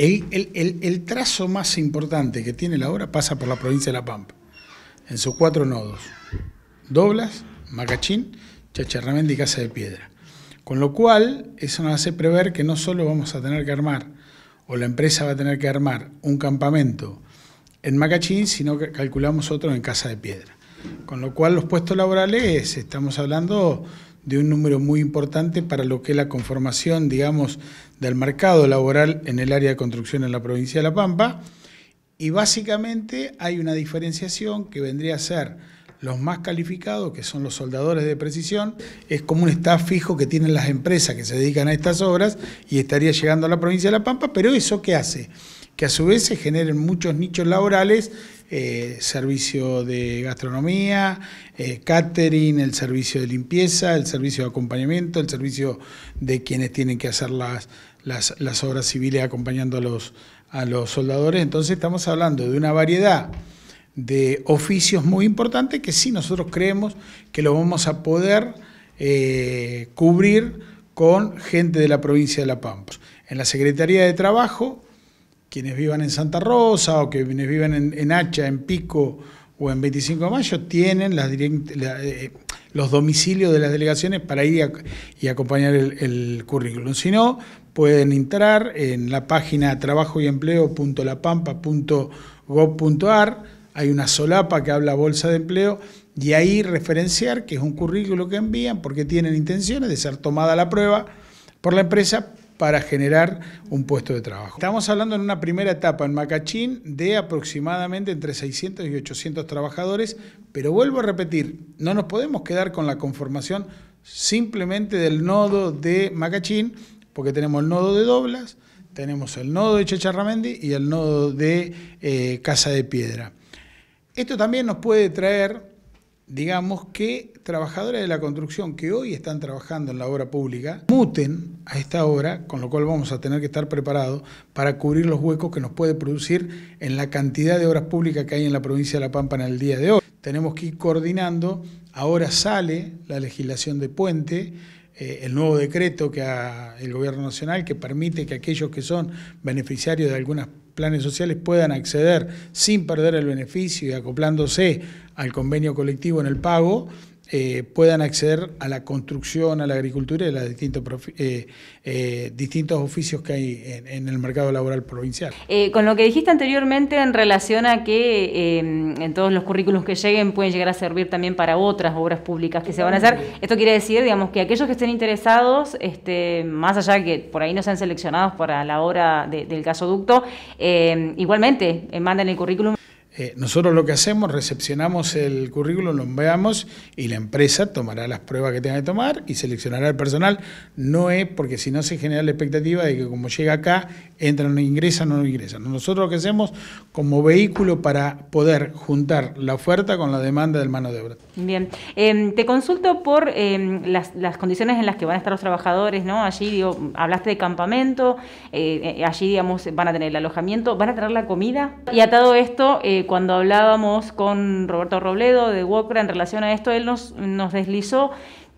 El, trazo más importante que tiene la obra pasa por la provincia de La Pampa, en sus cuatro nodos, Doblas, Macachín, Chacharramendi y Casa de Piedra. Con lo cual, eso nos hace prever que no solo vamos a tener que armar, o la empresa va a tener que armar un campamento en Macachín, sino que calculamos otro en Casa de Piedra. Con lo cual, los puestos laborales, estamos hablando de un número muy importante para lo que es la conformación, digamos, del mercado laboral en el área de construcción en la provincia de La Pampa. Y básicamente hay una diferenciación que vendría a ser los más calificados, que son los soldadores de precisión, es como un staff fijo que tienen las empresas que se dedican a estas obras y estaría llegando a la provincia de La Pampa, pero ¿eso qué hace? que a su vez se generen muchos nichos laborales, eh, servicio de gastronomía, eh, catering, el servicio de limpieza, el servicio de acompañamiento, el servicio de quienes tienen que hacer las, obras civiles acompañando a los, soldadores. Entonces estamos hablando de una variedad de oficios muy importantes que sí nosotros creemos que lo vamos a poder eh, cubrir con gente de la provincia de La Pampa. En la Secretaría de Trabajo quienes vivan en Santa Rosa o quienes vivan en, en Hacha, en Pico o en 25 de Mayo, tienen eh, los domicilios de las delegaciones para ir y acompañar el, currículum. Si no, pueden entrar en la página Trabajo y trabajoyempleo.lapampa.gov.ar, hay una solapa que habla bolsa de empleo, y ahí referenciar que es un currículum que envían porque tienen intenciones de ser tomada la prueba por la empresa para generar un puesto de trabajo. Estamos hablando en una primera etapa en Macachín de aproximadamente entre 600 y 800 trabajadores, pero vuelvo a repetir, no nos podemos quedar con la conformación simplemente del nodo de Macachín, porque tenemos el nodo de Doblas, tenemos el nodo de Checharramendi y el nodo de eh, Casa de Piedra. Esto también nos puede traer digamos, que trabajadores de la construcción que hoy están trabajando en la obra pública muten a esta obra, con lo cual vamos a tener que estar preparados para cubrir los huecos que nos puede producir en la cantidad de obras públicas que hay en la provincia de La Pampa en el día de hoy. Tenemos que ir coordinando, ahora sale la legislación de puente, eh, el nuevo decreto que ha el Gobierno Nacional que permite que aquellos que son beneficiarios de algunos planes sociales puedan acceder sin perder el beneficio y acoplándose al convenio colectivo en el pago, eh, puedan acceder a la construcción, a la agricultura y a los distintos, eh, eh, distintos oficios que hay en, el mercado laboral provincial. con lo que dijiste anteriormente en relación a que em, en todos los currículums que lleguen pueden llegar a servir también para otras obras públicas que se van a hacer, esto quiere decir, digamos, que aquellos que estén interesados, este, más allá que por ahí no sean seleccionados para la obra del gasoducto, em, igualmente mandan el currículum. Eh, nosotros lo que hacemos, recepcionamos el currículum, lo enviamos y la empresa tomará las pruebas que tenga que tomar y seleccionará el personal. No es porque si no se genera la expectativa de que como llega acá, entran o ingresan o no ingresan. Nosotros lo que hacemos como vehículo para poder juntar la oferta con la demanda del mano de obra. Bien, em, te consulto por em, las, condiciones en las que van a estar los trabajadores, ¿no? Allí, hablaste de campamento, eh, eh, allí, digamos, van a tener el alojamiento, van a tener la comida y atado esto cuando hablábamos con Roberto Robledo de WOCRA en relación a esto, él nos, nos deslizó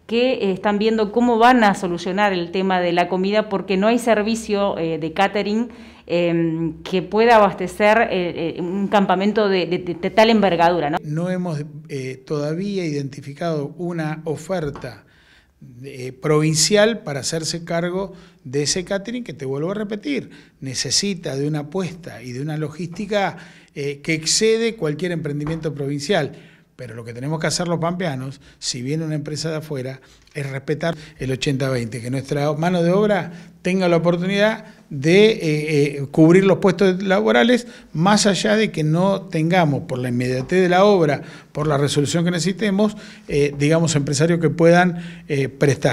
que eh, están viendo cómo van a solucionar el tema de la comida porque no hay servicio eh, de catering em, que pueda abastecer eh, un campamento de, tal envergadura. No, no hemos todavía identificado una oferta provincial para hacerse cargo de ese catering que te vuelvo a repetir, necesita de una apuesta y de una logística eh, que excede cualquier emprendimiento provincial. Pero lo que tenemos que hacer los pampeanos, si viene una empresa de afuera, es respetar el 80-20, que nuestra mano de obra tenga la oportunidad de eh, eh, cubrir los puestos laborales, más allá de que no tengamos, por la inmediatez de la obra, por la resolución que necesitemos, digamos, empresarios que puedan prestar.